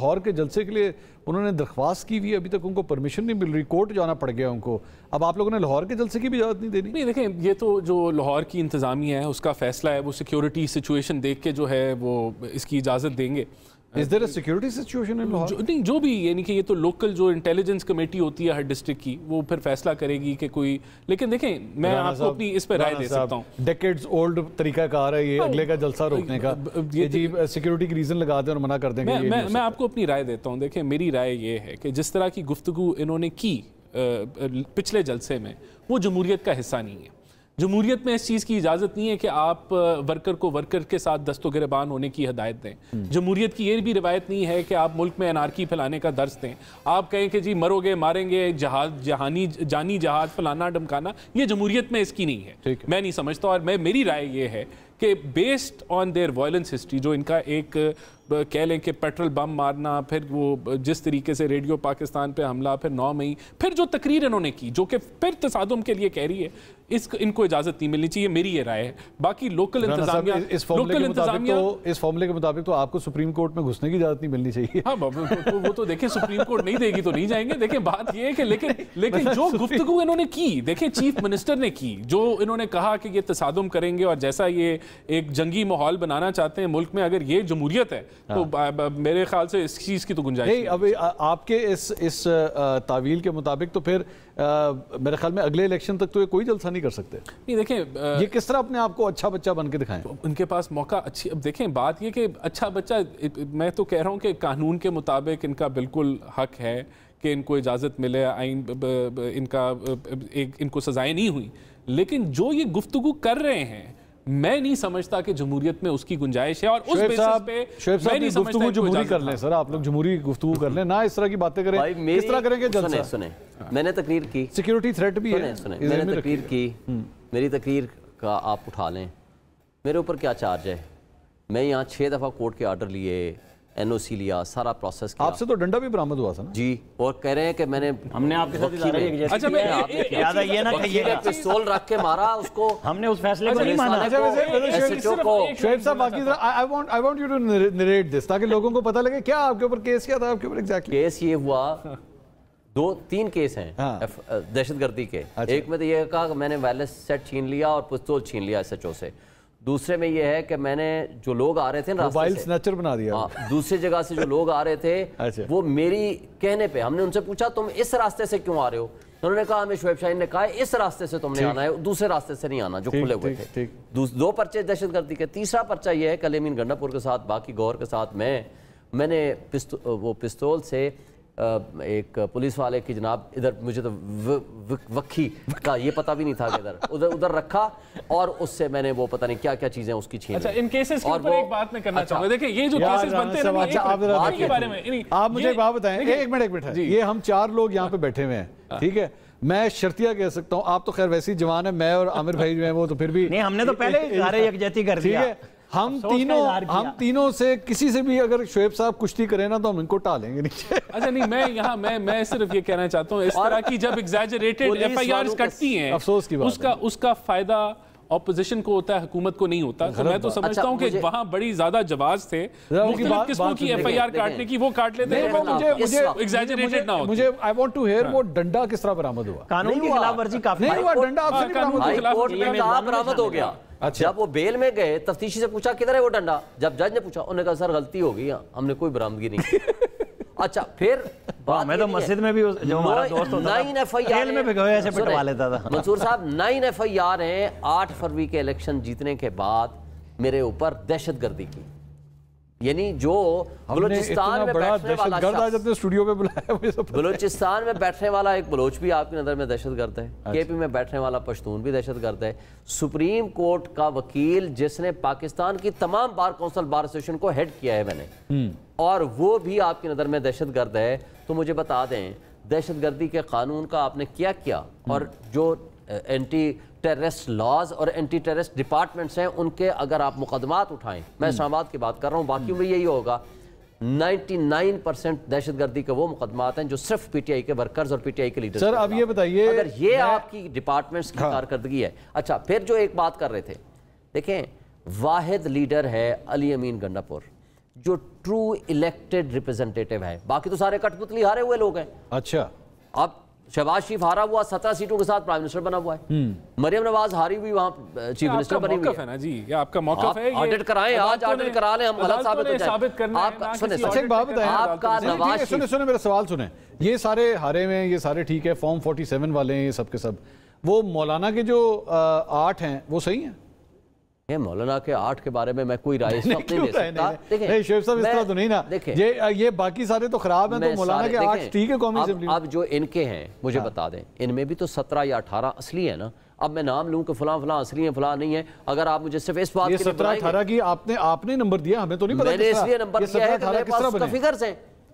लाहौर के जलसे के लिए उन्होंने दरख्वास्त की हुई अभी तक उनको परमिशन नहीं मिल रही कोर्ट जाना पड़ गया उनको अब आप लोगों ने लाहौर के जलसे की भी इजाज़त नहीं देनी नहीं देखें ये तो जो लाहौर की इंतज़ामिया है उसका फैसला है वो सिक्योरिटी सिचुएशन देख के जो है वो इसकी इजाज़त देंगे is a security situation in Lahore नहीं जो भी यानी कि ये तो लोकल जो इंटेलिजेंस कमेटी होती है हर डिस्ट्रिक्ट की वो फिर फैसला करेगी कि कोई लेकिन देखें मैं आपको अपनी इस पर राय दे सकता हूँ डेकेड्स ओल्ड तरीका रहा है ये हाँ, अगले का जलसा तो रोकने का ये जी सिक्योरिटी तो- की रीजन लगा दें और मना कर देंगे मैं आपको अपनी राय देता हूँ देखें मेरी राय ये है कि जिस तरह की गुफ्तगु इन्होंने की पिछले जलसे में वो जमहूरियत का हिस्सा नहीं है जमहूरियत में इस चीज़ की इजाज़त नहीं है कि आप वर्कर को वर्कर के साथ दस्तो गिरबान होने की हदायत दें हम्म। जमहूरियत की ये भी रिवायत नहीं है कि आप मुल्क में अनारकी फैलाने का दर्ज दें आप कहें कि जी मरोगे मारेंगे जहाज जहानी जानी जहाज फलाना डमकाना ये जमहूरियत में इसकी नहीं है मैं नहीं समझता और मैं मेरी राय ये है कि based on their violence history जो इनका एक कह लें कि पेट्रोल बम मारना फिर वो जिस तरीके से रेडियो पाकिस्तान पे हमला फिर नौ मई फिर जो तकरीर इन्होंने की जो कि फिर तसादम के लिए कह रही है इस इनको इजाज़त नहीं मिलनी चाहिए मेरी ये राय है बाकी लोकल इंतजामिया इस लोकल इंतजामिया तो, इस फॉर्मूले के मुताबिक तो आपको सुप्रीम कोर्ट में घुसने की इजाज़त नहीं मिलनी चाहिए हाँ तो वो तो देखें सुप्रीम कोर्ट नहीं देगी तो नहीं जाएंगे देखें बात ये है कि लेकिन लेकिन जो गुफ्तु इन्होंने की देखें चीफ मिनिस्टर ने की जो इन्होंने कहा कि ये तसादम करेंगे और जैसा ये एक जंगी माहौल बनाना चाहते हैं मुल्क में अगर ये जमहूरियत है हाँ। तो आ, आ, मेरे ख्याल से इस चीज़ की तो गुंजाइश नहीं अभी आपके इस इस तावील के मुताबिक तो फिर आ, मेरे ख्याल में अगले इलेक्शन तक तो ये कोई जलसा नहीं कर सकते नहीं देखें आ, ये किस तरह अपने आप को अच्छा बच्चा बन के दिखाएं तो उनके पास मौका अच्छी अब देखें बात ये कि अच्छा बच्चा मैं तो कह रहा हूँ कि कानून के मुताबिक इनका बिल्कुल हक है कि इनको इजाज़त मिले आइन इनका एक इनको सजाएं नहीं हुई लेकिन जो ये गुफ्तगु कर रहे हैं मैं नहीं समझता कि जमहूरियत में उसकी गुंजाइश है और उस बेसिस पे मैं नहीं समझता जमहूरी कर लें सर आप लोग जमहूरी गुफ्तु कर लें ना इस तरह की बातें करें इस तरह करेंगे सुने सुने मैंने तकरीर की सिक्योरिटी थ्रेट भी है सुने मैंने तकरीर की हम्म। मेरी तकरीर का आप उठा लें मेरे ऊपर क्या चार्ज है मैं यहाँ छः दफ़ा कोर्ट के आर्डर लिए एन ओ सी लिया सारा प्रोसेस आपसे तो डंडा भी बरामद हुआ था ना जी और कह रहे हैं कि मैंने हमने आपके साथ ही अच्छा मैं ज्यादा ये ना कहिएगा पिस्तौल रख के मारा उसको हमने उस फैसले को अच्छा, नहीं माना अच्छा, शोएब साहब बाकी I want I want you to narrate this ताकि लोगों को पता लगे क्या आपके ऊपर केस क्या था आपके ऊपर एग्जैक्टली केस ये हुआ दो तीन केस हैं हाँ। दहशतगर्दी के अच्छा। एक में तो ये कहा मैंने वायरलेस सेट छीन लिया और पिस्तौल छीन लिया एस एच ओ से दूसरे में ये है कि मैंने जो लोग आ रहे थे ना मोबाइल स्नैचर बना दिया आ, हाँ, दूसरी जगह से जो लोग आ रहे थे अच्छा। वो मेरी कहने पे हमने उनसे पूछा तुम इस रास्ते से क्यों आ रहे हो उन्होंने कहा हमें शुएब शाहीन ने कहा इस रास्ते से तुमने आना है दूसरे रास्ते से नहीं आना जो खुले हुए थे दो पर्चे दहशत गर्दी के तीसरा पर्चा यह है कलेमीन गंडापुर के साथ बाकी गौर के साथ मैं मैंने पिस्तो, वो पिस्तौल से एक पुलिस वाले की जनाब इधर मुझे तो वक्खी का ये पता भी नहीं था इधर उधर उधर रखा और उससे मैंने वो पता नहीं क्या क्या चीजें उसकी छीन अच्छा इन केसेस के ऊपर एक बात मैं करना अच्छा, चाहूंगा देखिए ये जो केसेस बनते हैं अच्छा, आप आप, के आप मुझे एक बात बताएं एक मिनट एक मिनट ये हम चार लोग यहाँ पे बैठे हुए हैं हाँ। ठीक है मैं शर्तिया कह सकता हूँ आप तो खैर वैसे ही जवान है मैं और आमिर भाई जो है वो तो फिर भी नहीं हमने तो पहले सारे यकजहती कर दी है हम तीनों हम तीनों से किसी से भी अगर शुएब साहब कुश्ती करें ना तो हम इनको टालेंगे नीचे अच्छा नहीं मैं यहाँ मैं मैं सिर्फ ये कहना चाहता हूँ इस तरह की जब एग्जैजरेटेड एफ कटती आर अफसोस की उसका उसका फायदा ऑपोजिशन को होता है हुकूमत को नहीं होता तो मैं तो समझता अच्छा, हूँ कि वहाँ बड़ी ज्यादा जवाब थे किस्मों की एफ आई आर काटने की वो काट लेते हैं मुझे मुझे एग्जैजरेटेड ना मुझे आई वांट टू हेयर वो डंडा किस तरह बरामद हुआ कानून की खिलाफवर्जी काफी नहीं हुआ डंडा हाँ, बरामद हो गया अच्छा जब वो बेल में गए तफ्तीशी से पूछा किधर है वो डंडा जब जज ने पूछा उन्होंने कहा सर गलती हो गई हाँ, हमने कोई बरामदगी नहीं अच्छा फिर मैं तो मस्जिद में भी नाइन एफ आई आर में पिटवा लेता था मंसूर साहब नाइन एफ आई आर आठ फरवरी के इलेक्शन जीतने के बाद मेरे ऊपर दहशत गर्दी की यानी जो बलोचिस्तान में बैठने वाला स्टूडियो में बुलाया बलोचिस्तान में बैठने वाला एक बलोच भी आपकी नज़र में दहशत गर्द है अच्छा। के पी में बैठने वाला पश्तून भी दहशत गर्द है सुप्रीम कोर्ट का वकील जिसने पाकिस्तान की तमाम बार काउंसिल बार एसोसिएशन को हेड किया है मैंने हम्म। और वो भी आपकी नज़र में दहशत गर्द है तो मुझे बता दें दहशत गर्दी के कानून का आपने क्या किया और जो एंटी टेररिस्ट लॉज और एंटी टेररिस्ट डिपार्टमेंट्स हैं उनके अगर आप मुकदमात उठाएं मैं इस्लामाबाद की बात कर रहा हूं बाकी में यही होगा 99 परसेंट दहशत गर्दी के वो मुकदमात हैं जो सिर्फ पीटीआई के वर्कर्स और पीटीआई के लीडर सर अब ये बताइए अगर ये आपकी डिपार्टमेंट्स की हाँ। कारकर्दगी है अच्छा फिर जो एक बात कर रहे थे देखें वाहिद लीडर है अली अमीन गंडापुर जो ट्रू इलेक्टेड रिप्रेजेंटेटिव है बाकी तो सारे कठपुतली हारे हुए लोग हैं अच्छा अब शहबाज शरीफ हारा हुआ सत्रह सीटों के साथ प्राइम मिनिस्टर बना हुआ है हम्म। मरियम नवाज हारी हुई वहाँ चीफ मिनिस्टर बनी हुई है ना जी ये आपका मौका है ये ऑडिट कराएं आज ऑडिट करा लें हम गलत साबित साबित करना आपका सुने अच्छा एक बात बताएं आपका नवाज सुने सुने मेरा सवाल सुने ये सारे हारे में ये सारे ठीक है फॉर्म 47 वाले हैं ये सब के सब वो मौलाना के जो आठ हैं वो सही हैं ये मौलाना के आर्ट के बारे में मैं कोई राय नहीं, नहीं, नहीं, नहीं, नहीं, नहीं शेफ साहब इस तरह तो नहीं ना देखें ये ये बाकी सारे तो खराब हैं तो मौलाना के आर्ट ठीक है कौमी अब, अब जो इनके हैं मुझे हाँ। बता दें इनमें भी तो सत्रह या अठारह असली है ना अब मैं नाम लूं कि फलां फलां असली है फलां नहीं है अगर आप मुझे सिर्फ इस बात सत्रह अठारह की आपने आपने नंबर दिया हमें तो नहीं पता इसलिए नंबर दिया है फिगर्स हैं